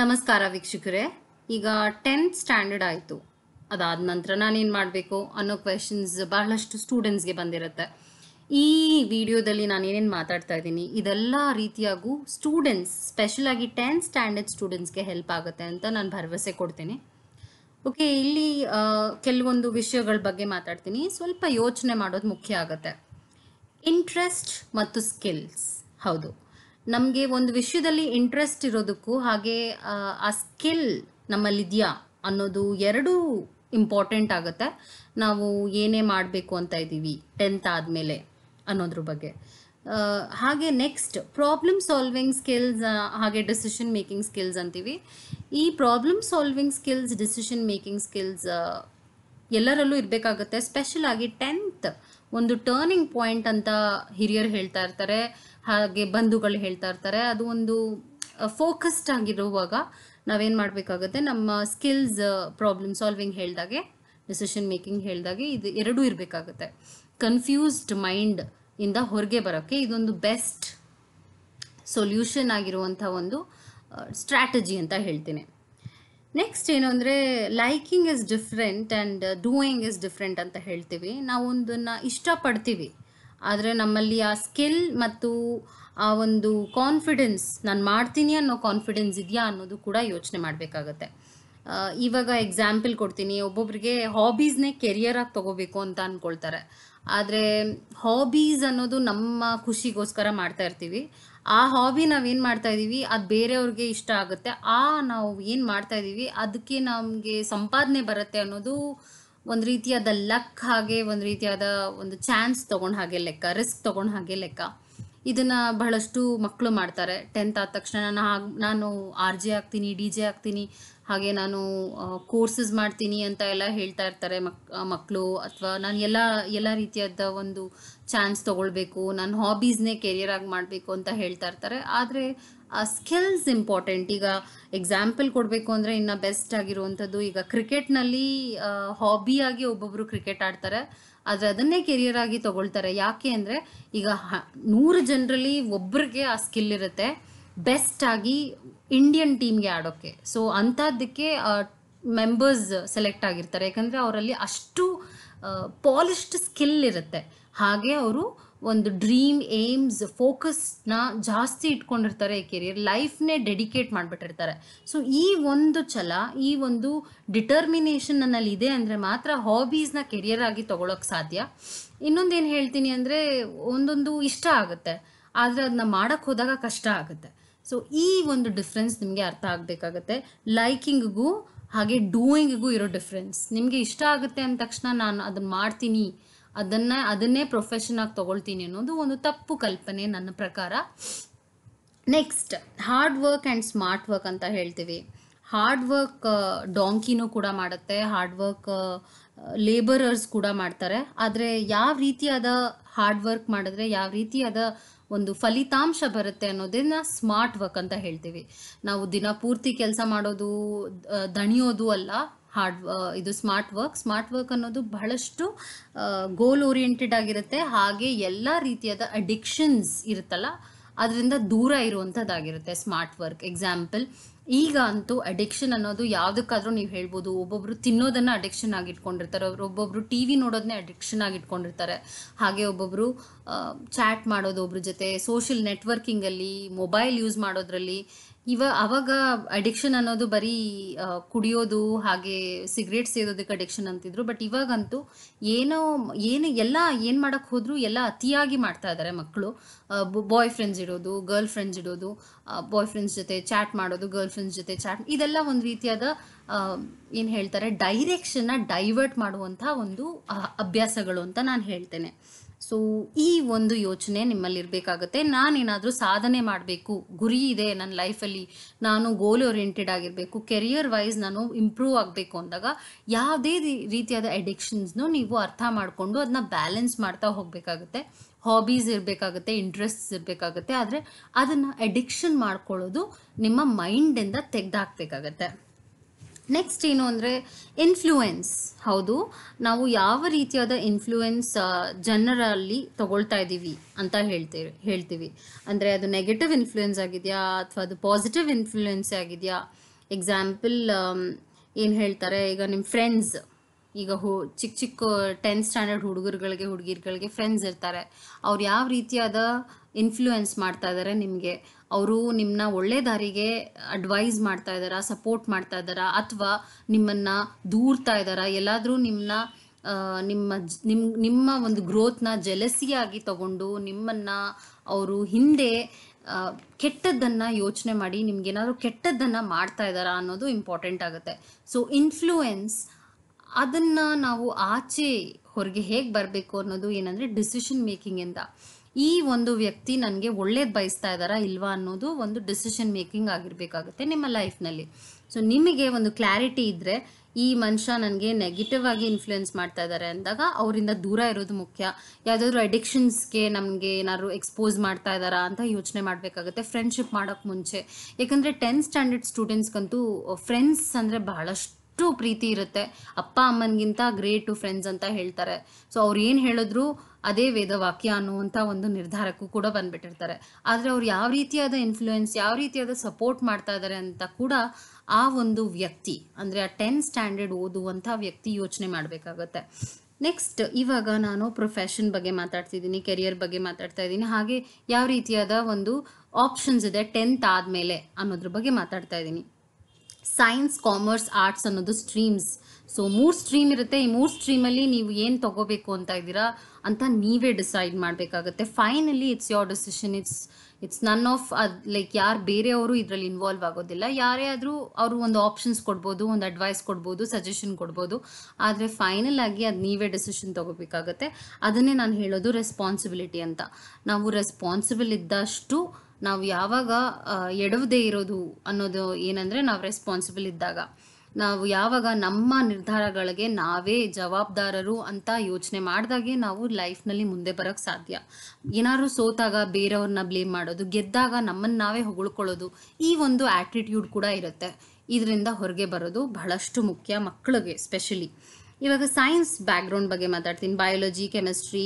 ನಮಸ್ಕಾರ ವೀಕ್ಷಕರೇ ಈಗ ಟೆಂತ್ ಸ್ಟ್ಯಾಂಡರ್ಡ್ ಆಯಿತು ಅದಾದ ನಂತರ ನಾನೇನು ಮಾಡಬೇಕು ಅನ್ನೋ ಕ್ವೆಶನ್ಸ್ ಬಹಳಷ್ಟು ಸ್ಟೂಡೆಂಟ್ಸ್ಗೆ ಬಂದಿರುತ್ತೆ ಈ ವಿಡಿಯೋದಲ್ಲಿ ನಾನು ಏನೇನು ಮಾತಾಡ್ತಾ ಇದ್ದೀನಿ ಇದೆಲ್ಲ ರೀತಿಯಾಗೂ ಸ್ಟೂಡೆಂಟ್ಸ್ ಸ್ಪೆಷಲ್ ಆಗಿ ಟೆಂತ್ ಸ್ಟ್ಯಾಂಡರ್ಡ್ ಸ್ಟೂಡೆಂಟ್ಸ್ಗೆ ಹೆಲ್ಪ್ ಆಗುತ್ತೆ ಅಂತ ನಾನು ಭರವಸೆ ಕೊಡ್ತೀನಿ ಓಕೆ ಇಲ್ಲಿ ಕೆಲವೊಂದು ವಿಷಯಗಳ ಬಗ್ಗೆ ಮಾತಾಡ್ತೀನಿ ಸ್ವಲ್ಪ ಯೋಚನೆ ಮಾಡೋದು ಮುಖ್ಯ ಆಗುತ್ತೆ ಇಂಟ್ರೆಸ್ಟ್ ಮತ್ತು ಸ್ಕಿಲ್ಸ್ ಹೌದು ನಮಗೆ ಒಂದು ವಿಷಯದಲ್ಲಿ ಇಂಟ್ರೆಸ್ಟ್ ಇರೋದಕ್ಕೂ ಹಾಗೆ ಆ ಸ್ಕಿಲ್ ನಮ್ಮಲ್ಲಿದೆಯಾ ಅನ್ನೋದು ಎರಡೂ ಇಂಪಾರ್ಟೆಂಟ್ ಆಗುತ್ತೆ ನಾವು ಏನೇ ಮಾಡಬೇಕು ಅಂತ ಇದ್ದೀವಿ ಟೆಂತ್ ಆದಮೇಲೆ ಅನ್ನೋದ್ರ ಬಗ್ಗೆ ಹಾಗೆ ನೆಕ್ಸ್ಟ್ ಪ್ರಾಬ್ಲಮ್ ಸಾಲ್ವಿಂಗ್ ಸ್ಕಿಲ್ಸ್ ಹಾಗೆ ಡಿಸಿಷನ್ ಮೇಕಿಂಗ್ ಸ್ಕಿಲ್ಸ್ ಅಂತೀವಿ ಈ problem solving skills decision making skills ಎಲ್ಲರಲ್ಲೂ ಇರಬೇಕಾಗುತ್ತೆ ಸ್ಪೆಷಲ್ ಆಗಿ ಟೆಂತ್ ಒಂದು ಟರ್ನಿಂಗ್ ಪಾಯಿಂಟ್ ಅಂತ ಹಿರಿಯರು ಹೇಳ್ತಾ ಇರ್ತಾರೆ ಹಾಗೆ ಬಂಧುಗಳು ಹೇಳ್ತಾ ಇರ್ತಾರೆ ಅದು ಒಂದು ಫೋಕಸ್ಡ್ ಆಗಿರುವಾಗ ನಾವೇನು ಮಾಡಬೇಕಾಗುತ್ತೆ ನಮ್ಮ ಸ್ಕಿಲ್ಸ್ ಪ್ರಾಬ್ಲಮ್ ಸಾಲ್ವಿಂಗ್ ಹೇಳಿದಾಗೆ ಡಿಸಿಷನ್ ಮೇಕಿಂಗ್ ಹೇಳಿದಾಗೆ ಇದು ಎರಡೂ ಇರಬೇಕಾಗುತ್ತೆ ಕನ್ಫ್ಯೂಸ್ಡ್ ಮೈಂಡ್ ಇಂದ ಹೊರಗೆ ಬರೋಕ್ಕೆ ಇದೊಂದು ಬೆಸ್ಟ್ ಸೊಲ್ಯೂಷನ್ ಆಗಿರುವಂಥ ಒಂದು ಸ್ಟ್ರಾಟಜಿ ಅಂತ ಹೇಳ್ತೀನಿ ನೆಕ್ಸ್ಟ್ ಏನು ಅಂದರೆ liking is different and doing is different ಅಂತ ಹೇಳ್ತೀವಿ ನಾವು ಒಂದನ್ನು ಇಷ್ಟಪಡ್ತೀವಿ ಆದರೆ ನಮ್ಮಲ್ಲಿ ಆ ಸ್ಕಿಲ್ ಮತ್ತು ಆ ಒಂದು ಕಾನ್ಫಿಡೆನ್ಸ್ ನಾನು ಮಾಡ್ತೀನಿ ಅನ್ನೋ ಕಾನ್ಫಿಡೆನ್ಸ್ ಇದೆಯಾ ಅನ್ನೋದು ಕೂಡ ಯೋಚನೆ ಮಾಡಬೇಕಾಗತ್ತೆ ಇವಾಗ ಎಕ್ಸಾಂಪಲ್ ಕೊಡ್ತೀನಿ ಒಬ್ಬೊಬ್ರಿಗೆ ಹಾಬೀಸ್ನೇ ಕೆರಿಯರಾಗಿ ತೊಗೋಬೇಕು ಅಂತ ಅಂದ್ಕೊಳ್ತಾರೆ ಆದರೆ ಹಾಬೀಸ್ ಅನ್ನೋದು ನಮ್ಮ ಖುಷಿಗೋಸ್ಕರ ಮಾಡ್ತಾ ಇರ್ತೀವಿ ಆ ಹಾಬಿ ನಾವೇನು ಮಾಡ್ತಾ ಇದ್ದೀವಿ ಅದು ಬೇರೆಯವ್ರಿಗೆ ಇಷ್ಟ ಆಗುತ್ತೆ ಆ ನಾವು ಏನು ಮಾಡ್ತಾ ಇದ್ದೀವಿ ಅದಕ್ಕೆ ನಮಗೆ ಸಂಪಾದನೆ ಬರುತ್ತೆ ಅನ್ನೋದು ಒಂದು ರೀತಿಯಾದ ಲಕ್ ಹಾಗೆ ಒಂದು ರೀತಿಯಾದ ಒಂದು ಚಾನ್ಸ್ ತಗೊಂಡ್ ಹಾಗೆ ಲೆಕ್ಕ ರಿಸ್ಕ್ ತೊಗೊಂಡು ಹಾಗೆ ಲೆಕ್ಕ ಇದನ್ನು ಬಹಳಷ್ಟು ಮಕ್ಕಳು ಮಾಡ್ತಾರೆ ಟೆಂತ್ ಆದ ತಕ್ಷಣ ನಾನು ಹಾಗೆ ನಾನು ಆರ್ ಜೆ ಆಗ್ತೀನಿ ಡಿ ಜೆ ಆಗ್ತೀನಿ ಹಾಗೆ ನಾನು ಕೋರ್ಸಸ್ ಮಾಡ್ತೀನಿ ಅಂತ ಎಲ್ಲ ಹೇಳ್ತಾ ಇರ್ತಾರೆ ಮಕ್ ಮಕ್ಕಳು ಅಥವಾ ನಾನು ಎಲ್ಲ ಎಲ್ಲ ರೀತಿಯಾದ ಒಂದು ಚಾನ್ಸ್ ತಗೊಳ್ಬೇಕು ನಾನು ಹಾಬೀಸ್ನೇ ಕೆರಿಯರ್ ಆಗಿ ಮಾಡಬೇಕು ಅಂತ ಹೇಳ್ತಾ ಇರ್ತಾರೆ ಆದರೆ ಆ ಸ್ಕಿಲ್ಸ್ ಇಂಪಾರ್ಟೆಂಟ್ ಈಗ ಎಕ್ಸಾಂಪಲ್ ಕೊಡಬೇಕು ಅಂದರೆ ಇನ್ನು ಬೆಸ್ಟ್ ಆಗಿರುವಂಥದ್ದು ಈಗ ಕ್ರಿಕೆಟ್ನಲ್ಲಿ ಹಾಬಿಯಾಗಿ ಒಬ್ಬೊಬ್ಬರು ಕ್ರಿಕೆಟ್ ಆಡ್ತಾರೆ ಆದರೆ ಅದನ್ನೇ ಕೆರಿಯರ್ ಆಗಿ ತೊಗೊಳ್ತಾರೆ ಯಾಕೆ ಅಂದರೆ ಈಗ ಹ ನೂರು ಜನರಲ್ಲಿ ಒಬ್ಬರಿಗೆ ಆ ಸ್ಕಿಲ್ ಇರುತ್ತೆ ಬೆಸ್ಟ್ ಆಗಿ ಇಂಡಿಯನ್ ಟೀಮ್ಗೆ ಆಡೋಕ್ಕೆ ಸೊ ಅಂಥದ್ದಕ್ಕೆ ಮೆಂಬರ್ಸ್ ಸೆಲೆಕ್ಟ್ ಆಗಿರ್ತಾರೆ ಯಾಕಂದರೆ ಅವರಲ್ಲಿ ಅಷ್ಟು ಪಾಲಿಶ್ಡ್ ಸ್ಕಿಲ್ ಇರುತ್ತೆ ಹಾಗೆ ಅವರು ಒಂದು ಡ್ರೀಮ್ ಏಮ್ಸ್ ಫೋಕಸ್ನ ಜಾಸ್ತಿ ಇಟ್ಕೊಂಡಿರ್ತಾರೆ ಕೆರಿಯರ್ ಲೈಫ್ನೇ ಡೆಡಿಕೇಟ್ ಮಾಡಿಬಿಟ್ಟಿರ್ತಾರೆ ಸೊ ಈ ಒಂದು ಛಲ ಈ ಒಂದು ಡಿಟರ್ಮಿನೇಷನ್ ನನ್ನಲ್ಲಿ ಇದೆ ಅಂದರೆ ಮಾತ್ರ ಹಾಬೀಸ್ನ ಕೆರಿಯರ್ ಆಗಿ ತೊಗೊಳಕ್ಕೆ ಸಾಧ್ಯ ಇನ್ನೊಂದೇನು ಹೇಳ್ತೀನಿ ಅಂದರೆ ಒಂದೊಂದು ಇಷ್ಟ ಆಗುತ್ತೆ ಆದರೆ ಅದನ್ನ ಮಾಡೋಕ್ಕೆ ಹೋದಾಗ ಕಷ್ಟ ಆಗುತ್ತೆ ಸೊ ಈ ಒಂದು ಡಿಫ್ರೆನ್ಸ್ ನಿಮಗೆ ಅರ್ಥ ಆಗಬೇಕಾಗತ್ತೆ ಲೈಕಿಂಗ್ಗೂ ಹಾಗೆ ಡೂಯಿಂಗಿಗೂ ಇರೋ ಡಿಫ್ರೆನ್ಸ್ ನಿಮಗೆ ಇಷ್ಟ ಆಗುತ್ತೆ ಅಂದ ತಕ್ಷಣ ನಾನು ಅದನ್ನ ಮಾಡ್ತೀನಿ ಅದನ್ನ ಅದನ್ನೇ ಪ್ರೊಫೆಷನ್ ಆಗಿ ತೊಗೊಳ್ತೀನಿ ಅನ್ನೋದು ಒಂದು ತಪ್ಪು ಕಲ್ಪನೆ ನನ್ನ ಪ್ರಕಾರ next hard work and smart work ಅಂತ ಹೇಳ್ತೀವಿ ಹಾರ್ಡ್ ವರ್ಕ್ ಡಾಂಕಿನೂ ಕೂಡ ಮಾಡುತ್ತೆ ಹಾರ್ಡ್ ವರ್ಕ್ ಲೇಬರರ್ಸ್ ಕೂಡ ಮಾಡ್ತಾರೆ ಆದರೆ ಯಾವ ರೀತಿಯಾದ ಹಾರ್ಡ್ ವರ್ಕ್ ಮಾಡಿದ್ರೆ ಯಾವ ರೀತಿಯಾದ ಒಂದು ಫಲಿತಾಂಶ ಬರುತ್ತೆ ಅನ್ನೋದನ್ನ ಸ್ಮಾರ್ಟ್ ವರ್ಕ್ ಅಂತ ಹೇಳ್ತೀವಿ ನಾವು ದಿನ ಪೂರ್ತಿ ಕೆಲಸ ಮಾಡೋದು ದಣಿಯೋದು ಅಲ್ಲ ಹಾರ್ಡ್ ಇದು ಸ್ಮಾರ್ಟ್ ವರ್ಕ್ ಸ್ಮಾರ್ಟ್ ವರ್ಕ್ ಅನ್ನೋದು ಬಹಳಷ್ಟು ಗೋಲ್ ಓರಿಯೆಂಟೆಡ್ ಆಗಿರುತ್ತೆ ಹಾಗೆ ಎಲ್ಲ ರೀತಿಯಾದ ಅಡಿಕ್ಷನ್ಸ್ ಇರುತ್ತಲ್ಲ ಅದರಿಂದ ದೂರ ಇರುವಂಥದ್ದಾಗಿರುತ್ತೆ ಸ್ಮಾರ್ಟ್ ವರ್ಕ್ ಎಕ್ಸಾಂಪಲ್ ಈಗ ಅಂತೂ ಅಡಿಕ್ಷನ್ ಅನ್ನೋದು ಯಾವುದಕ್ಕಾದ್ರೂ ನೀವು ಹೇಳ್ಬೋದು ಒಬ್ಬೊಬ್ರು ತಿನ್ನೋದನ್ನು ಅಡಿಕ್ಷನ್ ಆಗಿಟ್ಕೊಂಡಿರ್ತಾರೆ ಇಟ್ಕೊಂಡಿರ್ತಾರೆ ಒಬ್ಬೊಬ್ರು ಟಿ ವಿ ನೋಡೋದನ್ನೇ ಅಡಿಕ್ಷನ್ ಆಗಿಟ್ಕೊಂಡಿರ್ತಾರೆ ಹಾಗೆ ಒಬ್ಬೊಬ್ರು ಚಾಟ್ ಮಾಡೋದು ಒಬ್ಬರ ಜೊತೆ ಸೋಷಿಯಲ್ ನೆಟ್ವರ್ಕಿಂಗಲ್ಲಿ ಮೊಬೈಲ್ ಯೂಸ್ ಮಾಡೋದ್ರಲ್ಲಿ ಇವ ಅವಾಗ ಅಡಿಕ್ಷನ್ ಅನ್ನೋದು ಬರೀ ಕುಡಿಯೋದು ಹಾಗೆ ಸಿಗರೇಟ್ ಸೇದೋದಕ್ಕೆ ಅಡಿಕ್ಷನ್ ಅಂತಿದ್ರು ಬಟ್ ಇವಾಗಂತೂ ಏನೋ ಏನು ಎಲ್ಲ ಏನು ಮಾಡೋಕ್ಕೆ ಹೋದರೂ ಎಲ್ಲ ಅತಿಯಾಗಿ ಮಾಡ್ತಾ ಇದ್ದಾರೆ ಮಕ್ಕಳು ಬಾಯ್ ಫ್ರೆಂಡ್ಸ್ ಇಡೋದು ಗರ್ಲ್ ಫ್ರೆಂಡ್ಸ್ ಇಡೋದು ಬಾಯ್ ಫ್ರೆಂಡ್ಸ್ ಜೊತೆ ಚಾಟ್ ಮಾಡೋದು ಗರ್ಲ್ ಫ್ರೆಂಡ್ಸ್ ಜೊತೆ ಚಾಟ್ ಇದೆಲ್ಲ ಒಂದು ರೀತಿಯಾದ ಏನು ಹೇಳ್ತಾರೆ ಡೈರೆಕ್ಷನ್ನ ಡೈವರ್ಟ್ ಮಾಡುವಂಥ ಒಂದು ಅಭ್ಯಾಸಗಳು ಅಂತ ನಾನು ಹೇಳ್ತೇನೆ ಸೊ ಈ ಒಂದು ಯೋಚನೆ ನಿಮ್ಮಲ್ಲಿ ನಾನೇನಾದರೂ ಸಾಧನೆ ಮಾಡಬೇಕು ಗುರಿ ಇದೆ ನನ್ನ ಲೈಫಲ್ಲಿ ನಾನು ಗೋಲ್ ಓರಿಯೆಂಟೆಡ್ ಆಗಿರಬೇಕು ಕೆರಿಯರ್ ವೈಸ್ ನಾನು ಇಂಪ್ರೂವ್ ಆಗಬೇಕು ಅಂದಾಗ ಯಾವುದೇ ರೀತಿಯಾದ ಅಡಿಕ್ಷನ್ಸ್ನು ನೀವು ಅರ್ಥ ಮಾಡಿಕೊಂಡು ಅದನ್ನ ಬ್ಯಾಲೆನ್ಸ್ ಮಾಡ್ತಾ ಹೋಗಬೇಕಾಗುತ್ತೆ ಹಾಬೀಸ್ ಇರಬೇಕಾಗುತ್ತೆ ಇಂಟ್ರೆಸ್ಟ್ಸ್ ಇರಬೇಕಾಗುತ್ತೆ ಆದರೆ ಅದನ್ನು ಅಡಿಕ್ಷನ್ ಮಾಡ್ಕೊಳ್ಳೋದು ನಿಮ್ಮ ಮೈಂಡಿಂದ ತೆಗೆದಾಕ್ಬೇಕಾಗತ್ತೆ ನೆಕ್ಸ್ಟ್ ಏನು ಅಂದರೆ ಇನ್ಫ್ಲೂಯೆನ್ಸ್ ಹೌದು ನಾವು ಯಾವ ರೀತಿಯಾದ ಇನ್ಫ್ಲೂಯೆನ್ಸ್ ಜನರಲ್ಲಿ ತಗೊಳ್ತಾ ಇದ್ದೀವಿ ಅಂತ ಹೇಳ್ತೇವೆ ಹೇಳ್ತೀವಿ ಅಂದರೆ ಅದು ನೆಗೆಟಿವ್ ಇನ್ಫ್ಲೂಯೆನ್ಸ್ ಆಗಿದೆಯಾ ಅಥವಾ ಅದು ಪಾಸಿಟಿವ್ ಇನ್ಫ್ಲೂಯೆನ್ಸ್ ಆಗಿದೆಯಾ ಎಕ್ಸಾಂಪಲ್ ಏನು ಹೇಳ್ತಾರೆ ಈಗ ನಿಮ್ಮ ಫ್ರೆಂಡ್ಸ್ ಈಗ ಹು ಚಿಕ್ಕ ಚಿಕ್ಕ ಟೆಂತ್ ಸ್ಟ್ಯಾಂಡರ್ಡ್ ಹುಡುಗರುಗಳಿಗೆ ಹುಡುಗಿರ್ಗಳಿಗೆ ಫ್ರೆಂಡ್ಸ್ ಇರ್ತಾರೆ ಅವ್ರು ಯಾವ ರೀತಿಯಾದ ಇನ್ಫ್ಲೂಯೆನ್ಸ್ ಮಾಡ್ತಾ ಇದ್ದಾರೆ ನಿಮಗೆ ಅವರು ನಿಮ್ಮನ್ನ ಒಳ್ಳೆ ದಾರಿಗೆ ಅಡ್ವೈಸ್ ಮಾಡ್ತಾ ಇದ್ದಾರಾ ಸಪೋರ್ಟ್ ಮಾಡ್ತಾ ಇದ್ದಾರಾ ಅಥವಾ ನಿಮ್ಮನ್ನು ದೂರ್ತಾ ಇದ್ದಾರಾ ಎಲ್ಲಾದರೂ ನಿಮ್ಮನ್ನ ನಿಮ್ಮ ನಿಮ್ ನಿಮ್ಮ ಒಂದು ಗ್ರೋತ್ನ ಜಲಸಿಯಾಗಿ ತಗೊಂಡು ನಿಮ್ಮನ್ನು ಅವರು ಹಿಂದೆ ಕೆಟ್ಟದ್ದನ್ನು ಯೋಚನೆ ಮಾಡಿ ನಿಮ್ಗೇನಾದರೂ ಕೆಟ್ಟದ್ದನ್ನು ಮಾಡ್ತಾ ಇದ್ದಾರಾ ಅನ್ನೋದು ಇಂಪಾರ್ಟೆಂಟ್ ಆಗುತ್ತೆ ಸೊ ಇನ್ಫ್ಲೂಯೆನ್ಸ್ ಅದನ್ನು ನಾವು ಆಚೆ ಹೊರಗೆ ಹೇಗೆ ಬರಬೇಕು ಅನ್ನೋದು ಏನಂದರೆ ಡಿಸಿಷನ್ ಮೇಕಿಂಗಿಂದ ಈ ಒಂದು ವ್ಯಕ್ತಿ ನನಗೆ ಒಳ್ಳೇದು ಬಯಸ್ತಾ ಇದ್ದಾರಾ ಇಲ್ವಾ ಅನ್ನೋದು ಒಂದು ಡಿಸಿಷನ್ ಮೇಕಿಂಗ್ ಆಗಿರಬೇಕಾಗುತ್ತೆ ನಿಮ್ಮ ಲೈಫ್ನಲ್ಲಿ ಸೊ ನಿಮಗೆ ಒಂದು ಕ್ಲಾರಿಟಿ ಇದ್ರೆ ಈ ಮನುಷ್ಯ ನನಗೆ ನೆಗೆಟಿವ್ ಆಗಿ ಇನ್ಫ್ಲುಯೆನ್ಸ್ ಮಾಡ್ತಾ ಇದ್ದಾರೆ ಅಂದಾಗ ಅವರಿಂದ ದೂರ ಇರೋದು ಮುಖ್ಯ ಯಾವುದಾದ್ರು ಅಡಿಕ್ಷನ್ಸ್ಗೆ ನಮಗೆ ಏನಾದ್ರು ಎಕ್ಸ್ಪೋಸ್ ಮಾಡ್ತಾ ಇದ್ದಾರಾ ಅಂತ ಯೋಚನೆ ಮಾಡಬೇಕಾಗುತ್ತೆ ಫ್ರೆಂಡ್ಶಿಪ್ ಮಾಡೋಕ್ಕೆ ಮುಂಚೆ ಯಾಕಂದರೆ ಟೆಂತ್ ಸ್ಟ್ಯಾಂಡರ್ಡ್ ಸ್ಟೂಡೆಂಟ್ಸ್ಗಂತೂ ಫ್ರೆಂಡ್ಸ್ ಅಂದರೆ ಬಹಳಷ್ಟು ಪ್ರೀತಿ ಇರುತ್ತೆ ಅಪ್ಪ ಅಮ್ಮನಿಗಿಂತ ಗ್ರೇಟು ಫ್ರೆಂಡ್ಸ್ ಅಂತ ಹೇಳ್ತಾರೆ ಸೊ ಅವ್ರು ಏನು ಹೇಳಿದ್ರು ಅದೇ ವೇದವಾಕ್ಯ ಅನ್ನುವಂಥ ಒಂದು ನಿರ್ಧಾರಕ್ಕೂ ಕೂಡ ಬಂದ್ಬಿಟ್ಟಿರ್ತಾರೆ ಆದರೆ ಅವ್ರು ಯಾವ ರೀತಿಯಾದ ಇನ್ಫ್ಲೂಯೆನ್ಸ್ ಯಾವ ರೀತಿಯಾದ ಸಪೋರ್ಟ್ ಮಾಡ್ತಾ ಇದ್ದಾರೆ ಅಂತ ಕೂಡ ಆ ಒಂದು ವ್ಯಕ್ತಿ ಅಂದರೆ ಆ ಟೆನ್ ಸ್ಟ್ಯಾಂಡರ್ಡ್ ಓದುವಂಥ ವ್ಯಕ್ತಿ ಯೋಚನೆ ಮಾಡಬೇಕಾಗತ್ತೆ ನೆಕ್ಸ್ಟ್ ಇವಾಗ ನಾನು ಪ್ರೊಫೆಷನ್ ಬಗ್ಗೆ ಮಾತಾಡ್ತಿದ್ದೀನಿ ಕೆರಿಯರ್ ಬಗ್ಗೆ ಮಾತಾಡ್ತಾ ಇದ್ದೀನಿ ಹಾಗೆ ಯಾವ ರೀತಿಯಾದ ಒಂದು ಆಪ್ಷನ್ಸ್ ಇದೆ ಟೆಂತ್ ಆದಮೇಲೆ ಅನ್ನೋದ್ರ ಬಗ್ಗೆ ಮಾತಾಡ್ತಾ ಇದ್ದೀನಿ ಸೈನ್ಸ್ ಕಾಮರ್ಸ್ ಆರ್ಟ್ಸ್ ಅನ್ನೋದು ಸ್ಟ್ರೀಮ್ಸ್ ಸೊ ಮೂರು ಸ್ಟ್ರೀಮ್ ಇರುತ್ತೆ ಈ ಮೂರು ಸ್ಟ್ರೀಮಲ್ಲಿ ನೀವು ಏನು ತೊಗೋಬೇಕು ಅಂತ ಇದ್ದೀರಾ ಅಂತ ನೀವೇ ಡಿಸೈಡ್ ಮಾಡಬೇಕಾಗತ್ತೆ finally it's your decision it's it's none of other like ಯಾರು ಬೇರೆಯವರು ಇದರಲ್ಲಿ ಇನ್ವಾಲ್ವ್ ಆಗೋದಿಲ್ಲ ಯಾರೇ ಆದರೂ ಅವರು ಒಂದು ಆಪ್ಷನ್ಸ್ ಕೊಡ್ಬೋದು ಒಂದು ಅಡ್ವೈಸ್ ಕೊಡ್ಬೋದು ಸಜೆಷನ್ ಕೊಡ್ಬೋದು ಆದರೆ ಫೈನಲ್ ಆಗಿ ಅದು ನೀವೇ ಡಿಸಿಷನ್ ತೊಗೋಬೇಕಾಗತ್ತೆ ಅದನ್ನೇ ನಾನು ಹೇಳೋದು ರೆಸ್ಪಾನ್ಸಿಬಿಲಿಟಿ ಅಂತ ನಾವು ರೆಸ್ಪಾನ್ಸಿಬಲ್ ಇದ್ದಷ್ಟು ನಾವು ಯಾವಾಗ ಎಡವದೇ ಇರೋದು ಅನ್ನೋದು ಏನಂದರೆ ನಾವು ರೆಸ್ಪಾನ್ಸಿಬಲ್ ಇದ್ದಾಗ ನಾವು ಯಾವಾಗ ನಮ್ಮ ನಿರ್ಧಾರಗಳಿಗೆ ನಾವೇ ಜವಾಬ್ದಾರರು ಅಂತ ಯೋಚನೆ ಮಾಡಿದಾಗೆ ನಾವು ಲೈಫ್ನಲ್ಲಿ ಮುಂದೆ ಬರೋಕ್ಕೆ ಸಾಧ್ಯ ಏನಾದರೂ ಸೋತಾಗ ಬೇರೆಯವ್ರನ್ನ ಬ್ಲೇಮ್ ಮಾಡೋದು ಗೆದ್ದಾಗ ನಮ್ಮನ್ನು ನಾವೇ ಹೊಗಳ್ಕೊಳ್ಳೋದು ಈ ಒಂದು ಆ್ಯಟಿಟ್ಯೂಡ್ ಕೂಡ ಇರುತ್ತೆ ಇದರಿಂದ ಹೊರಗೆ ಬರೋದು ಬಹಳಷ್ಟು ಮುಖ್ಯ ಮಕ್ಕಳಿಗೆ ಸ್ಪೆಷಲಿ ಇವಾಗ ಸೈನ್ಸ್ ಬ್ಯಾಕ್ಗ್ರೌಂಡ್ ಬಗ್ಗೆ ಮಾತಾಡ್ತೀನಿ ಬಯಾಲಜಿ ಕೆಮಿಸ್ಟ್ರಿ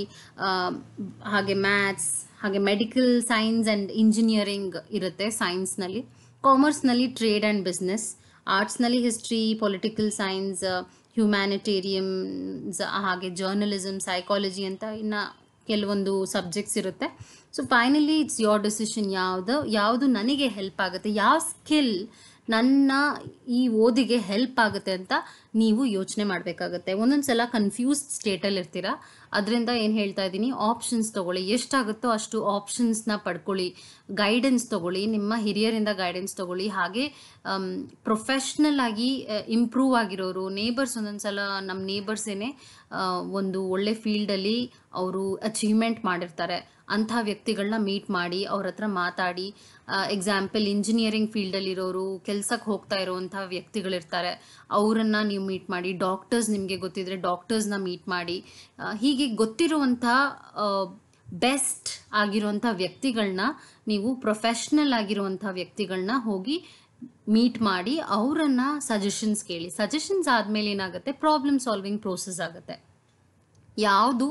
ಹಾಗೆ ಮ್ಯಾಥ್ಸ್ ಹಾಗೆ ಮೆಡಿಕಲ್ ಸೈನ್ಸ್ ಆ್ಯಂಡ್ ಇಂಜಿನಿಯರಿಂಗ್ ಇರುತ್ತೆ ಸೈನ್ಸ್ನಲ್ಲಿ ಕಾಮರ್ಸ್ನಲ್ಲಿ ಟ್ರೇಡ್ ಆ್ಯಂಡ್ ಬಿಸ್ನೆಸ್ ಆರ್ಟ್ಸ್ನಲ್ಲಿ ಹಿಸ್ಟ್ರಿ ಪೊಲಿಟಿಕಲ್ ಸೈನ್ಸ್ ಹ್ಯೂಮ್ಯಾನಿಟೇರಿಯಮ್ಸ್ ಹಾಗೆ ಜರ್ನಲಿಸಮ್ ಸೈಕಾಲಜಿ ಅಂತ ಇನ್ನು ಕೆಲವೊಂದು ಸಬ್ಜೆಕ್ಟ್ಸ್ ಇರುತ್ತೆ so finally it's your decision ಯಾವುದು ಯಾವುದು ನನಗೆ ಹೆಲ್ಪ್ ಆಗುತ್ತೆ ಯಾವ ಸ್ಕಿಲ್ ನನ್ನ ಈ ಓದಿಗೆ ಹೆಲ್ಪ್ ಆಗುತ್ತೆ ಅಂತ ನೀವು ಯೋಚನೆ ಮಾಡಬೇಕಾಗುತ್ತೆ ಒಂದೊಂದು ಸಲ ಕನ್ಫ್ಯೂಸ್ಡ್ ಸ್ಟೇಟಲ್ಲಿ ಇರ್ತೀರಾ ಅದರಿಂದ ಏನು ಹೇಳ್ತಾ ಇದ್ದೀನಿ ಆಪ್ಷನ್ಸ್ ತೊಗೊಳ್ಳಿ ಎಷ್ಟಾಗುತ್ತೋ ಅಷ್ಟು ಆಪ್ಷನ್ಸ್ನ ಪಡ್ಕೊಳ್ಳಿ ಗೈಡೆನ್ಸ್ ತೊಗೊಳ್ಳಿ ನಿಮ್ಮ ಹಿರಿಯರಿಂದ ಗೈಡೆನ್ಸ್ ತೊಗೊಳ್ಳಿ ಹಾಗೆ ಪ್ರೊಫೆಷ್ನಲ್ um, ಆಗಿ ಇಂಪ್ರೂವ್ uh, ಆಗಿರೋರು ನೇಬರ್ಸ್ ಒಂದೊಂದು ಸಲ ನಮ್ಮ ನೇಬರ್ಸೇನೆ ಒಂದು ಒಳ್ಳೆ ಫೀಲ್ಡಲ್ಲಿ ಅವರು ಅಚೀವ್ಮೆಂಟ್ ಮಾಡಿರ್ತಾರೆ ಅಂಥ ವ್ಯಕ್ತಿಗಳನ್ನ ಮೀಟ್ ಮಾಡಿ ಅವ್ರ ಹತ್ರ ಮಾತಾಡಿ ಎಕ್ಸಾಂಪಲ್ ಇಂಜಿನಿಯರಿಂಗ್ ಫೀಲ್ಡಲ್ಲಿರೋರು ಕೆಲ್ಸಕ್ಕೆ ಹೋಗ್ತಾ ಇರೋವಂಥ ವ್ಯಕ್ತಿಗಳಿರ್ತಾರೆ ಅವರನ್ನು ನೀವು ಮೀಟ್ ಮಾಡಿ ಡಾಕ್ಟರ್ಸ್ ನಿಮಗೆ ಗೊತ್ತಿದ್ದರೆ ಡಾಕ್ಟರ್ಸ್ನ ಮೀಟ್ ಮಾಡಿ ಹೀಗೆ ಗೊತ್ತಿರುವಂಥ ಬೆಸ್ಟ್ ಆಗಿರುವಂಥ ವ್ಯಕ್ತಿಗಳನ್ನ ನೀವು ಪ್ರೊಫೆಷ್ನಲ್ ಆಗಿರುವಂಥ ವ್ಯಕ್ತಿಗಳನ್ನ ಹೋಗಿ ಮೀಟ್ ಮಾಡಿ ಅವರನ್ನು ಸಜೆಷನ್ಸ್ ಕೇಳಿ ಸಜೆಷನ್ಸ್ ಆದಮೇಲೆ ಏನಾಗುತ್ತೆ ಪ್ರಾಬ್ಲಮ್ ಸಾಲ್ವಿಂಗ್ ಪ್ರೋಸೆಸ್ ಆಗುತ್ತೆ ಯಾವುದು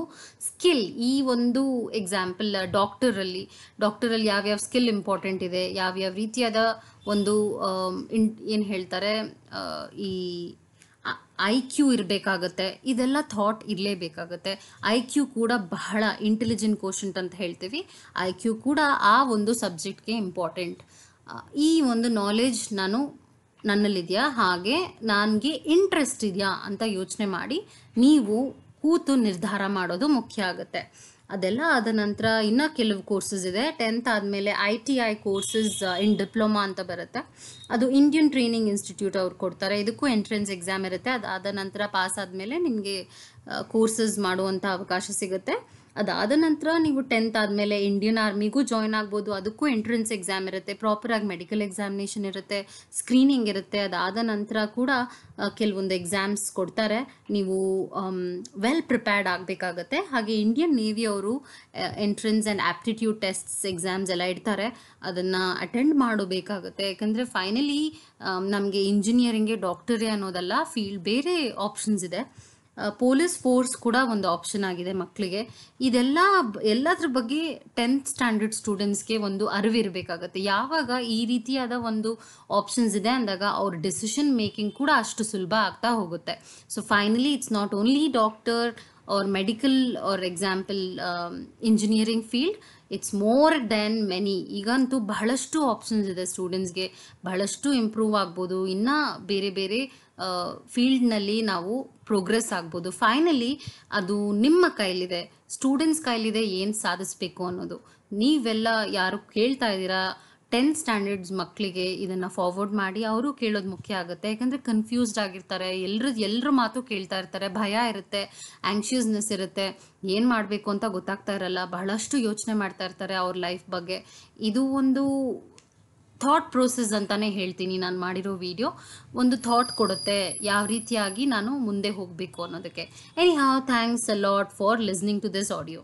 ಸ್ಕಿಲ್ ಈ ಒಂದು ಎಕ್ಸಾಂಪಲ್ ಡಾಕ್ಟರಲ್ಲಿ ಡಾಕ್ಟರಲ್ಲಿ ಯಾವ್ಯಾವ ಸ್ಕಿಲ್ ಇಂಪಾರ್ಟೆಂಟ್ ಇದೆ ಯಾವ್ಯಾವ ರೀತಿಯಾದ ಒಂದು ಏನು ಹೇಳ್ತಾರೆ ಈ ಐ ಕ್ಯೂ ಇರಬೇಕಾಗತ್ತೆ ಇದೆಲ್ಲ ಥಾಟ್ ಇರಲೇಬೇಕಾಗತ್ತೆ ಐ ಕ್ಯೂ ಕೂಡ ಬಹಳ ಇಂಟೆಲಿಜೆಂಟ್ ಕೋಶಂಟ್ ಅಂತ ಹೇಳ್ತೀವಿ ಐ ಕ್ಯೂ ಕೂಡ ಆ ಒಂದು ಸಬ್ಜೆಕ್ಟ್ಗೆ ಇಂಪಾರ್ಟೆಂಟ್ ಈ ಒಂದು ನಾಲೆಜ್ ನಾನು ನನ್ನಲ್ಲಿದೆಯಾ ಹಾಗೆ ನನಗೆ ಇಂಟ್ರೆಸ್ಟ್ ಇದೆಯಾ ಅಂತ ಯೋಚನೆ ಮಾಡಿ ನೀವು ಕೂತು ನಿರ್ಧಾರ ಮಾಡೋದು ಮುಖ್ಯ ಆಗುತ್ತೆ ಅದೆಲ್ಲ ಆದ ನಂತರ ಇನ್ನೂ ಕೆಲವು ಕೋರ್ಸಸ್ ಇದೆ ಟೆಂತ್ ಆದಮೇಲೆ I T I courses in diploma ಅಂತ ಬರುತ್ತೆ ಅದು ಇಂಡಿಯನ್ ಟ್ರೈನಿಂಗ್ ಇನ್ಸ್ಟಿಟ್ಯೂಟ್ ಅವ್ರು ಕೊಡ್ತಾರೆ ಇದಕ್ಕೂ ಎಂಟ್ರೆನ್ಸ್ ಎಕ್ಸಾಮ್ ಇರುತ್ತೆ ಅದಾದ ನಂತರ ಪಾಸ್ ಆದಮೇಲೆ ನಿಮಗೆ ಕೋರ್ಸಸ್ ಮಾಡುವಂಥ ಅವಕಾಶ ಸಿಗುತ್ತೆ ಅದಾದ ನಂತರ ನೀವು ಟೆಂತ್ ಆದಮೇಲೆ ಇಂಡಿಯನ್ ಆರ್ಮಿಗೂ ಜಾಯ್ನ್ ಆಗ್ಬೋದು ಅದಕ್ಕೂ ಎಂಟ್ರೆನ್ಸ್ ಎಕ್ಸಾಮ್ ಇರುತ್ತೆ ಪ್ರಾಪರಾಗಿ ಮೆಡಿಕಲ್ ಎಕ್ಸಾಮಿನೇಷನ್ ಇರುತ್ತೆ ಸ್ಕ್ರೀನಿಂಗ್ ಇರುತ್ತೆ ಅದಾದ ನಂತರ ಕೂಡ ಕೆಲವೊಂದು ಎಕ್ಸಾಮ್ಸ್ ಕೊಡ್ತಾರೆ ನೀವು ವೆಲ್ ಪ್ರಿಪೇರ್ಡ್ ಆಗಬೇಕಾಗತ್ತೆ ಹಾಗೆ ಇಂಡಿಯನ್ ನೇವಿಯವರು entrance and aptitude tests exams ಎಲ್ಲ ಇಡ್ತಾರೆ ಅದನ್ನು ಅಟೆಂಡ್ ಮಾಡಬೇಕಾಗುತ್ತೆ ಯಾಕಂದರೆ ಫೈನಲಿ ನಮಗೆ ಇಂಜಿನಿಯರಿಂಗೇ ಡಾಕ್ಟರೇ ಅನ್ನೋದಲ್ಲ ಫೀಲ್ಡ್ ಬೇರೆ ಆಪ್ಷನ್ಸ್ ಇದೆ ಪೊಲೀಸ್ ಫೋರ್ಸ್ ಕೂಡ ಒಂದು ಆಪ್ಷನ್ ಆಗಿದೆ ಮಕ್ಕಳಿಗೆ ಇದೆಲ್ಲ ಎಲ್ಲದ್ರ ಬಗ್ಗೆ ಟೆಂತ್ ಸ್ಟ್ಯಾಂಡರ್ಡ್ ಸ್ಟೂಡೆಂಟ್ಸ್ಗೆ ಒಂದು ಅರಿವಿರಬೇಕಾಗತ್ತೆ ಯಾವಾಗ ಈ ರೀತಿಯಾದ ಒಂದು ಆಪ್ಷನ್ಸ್ ಇದೆ ಅಂದಾಗ ಅವ್ರ ಡಿಸಿಷನ್ ಮೇಕಿಂಗ್ ಕೂಡ ಅಷ್ಟು ಸುಲಭ ಆಗ್ತಾ ಹೋಗುತ್ತೆ so finally it's not only doctor or medical or example engineering field it's more than many ಈಗಂತೂ ಬಹಳಷ್ಟು ಆಪ್ಷನ್ಸ್ ಇದೆ ಸ್ಟೂಡೆಂಟ್ಸ್ಗೆ ಬಹಳಷ್ಟು ಇಂಪ್ರೂವ್ ಆಗ್ಬೋದು ಇನ್ನು ಬೇರೆ ಬೇರೆ ಫೀಲ್ಡ್ನಲ್ಲಿ ನಾವು ಪ್ರೋಗ್ರೆಸ್ ಆಗ್ಬೋದು ಫೈನಲಿ ಅದು ನಿಮ್ಮ ಕೈಲಿದೆ ಸ್ಟೂಡೆಂಟ್ಸ್ ಕೈಲಿದೆ ಏನು ಸಾಧಿಸ್ಬೇಕು ಅನ್ನೋದು ನೀವೆಲ್ಲ ಯಾರು ಕೇಳ್ತಾ ಇದ್ದೀರಾ ಟೆಂತ್ ಸ್ಟ್ಯಾಂಡರ್ಡ್ಸ್ ಮಕ್ಕಳಿಗೆ ಇದನ್ನು ಫಾರ್ವರ್ಡ್ ಮಾಡಿ ಅವರು ಕೇಳೋದು ಮುಖ್ಯ ಆಗುತ್ತೆ ಯಾಕಂದರೆ ಕನ್ಫ್ಯೂಸ್ಡ್ ಆಗಿರ್ತಾರೆ ಎಲ್ಲರ ಎಲ್ಲರ ಮಾತು ಕೇಳ್ತಾ ಇರ್ತಾರೆ ಭಯ ಇರುತ್ತೆ ಆ್ಯಂಕ್ಷಿಯಸ್ನೆಸ್ ಇರುತ್ತೆ ಏನು ಮಾಡಬೇಕು ಅಂತ ಗೊತ್ತಾಗ್ತಾ ಇರಲ್ಲ ಬಹಳಷ್ಟು ಯೋಚನೆ ಮಾಡ್ತಾ ಇರ್ತಾರೆ ಅವ್ರ ಲೈಫ್ ಬಗ್ಗೆ ಇದು ಒಂದು ಥಾಟ್ ಪ್ರೋಸೆಸ್ ಅಂತಲೇ ಹೇಳ್ತೀನಿ ನಾನು ಮಾಡಿರೋ ವಿಡಿಯೋ ಒಂದು ಥಾಟ್ ಕೊಡುತ್ತೆ ಯಾವ ರೀತಿಯಾಗಿ ನಾನು ಮುಂದೆ ಹೋಗಬೇಕು ಅನ್ನೋದಕ್ಕೆ anyhow thanks a lot for listening to this audio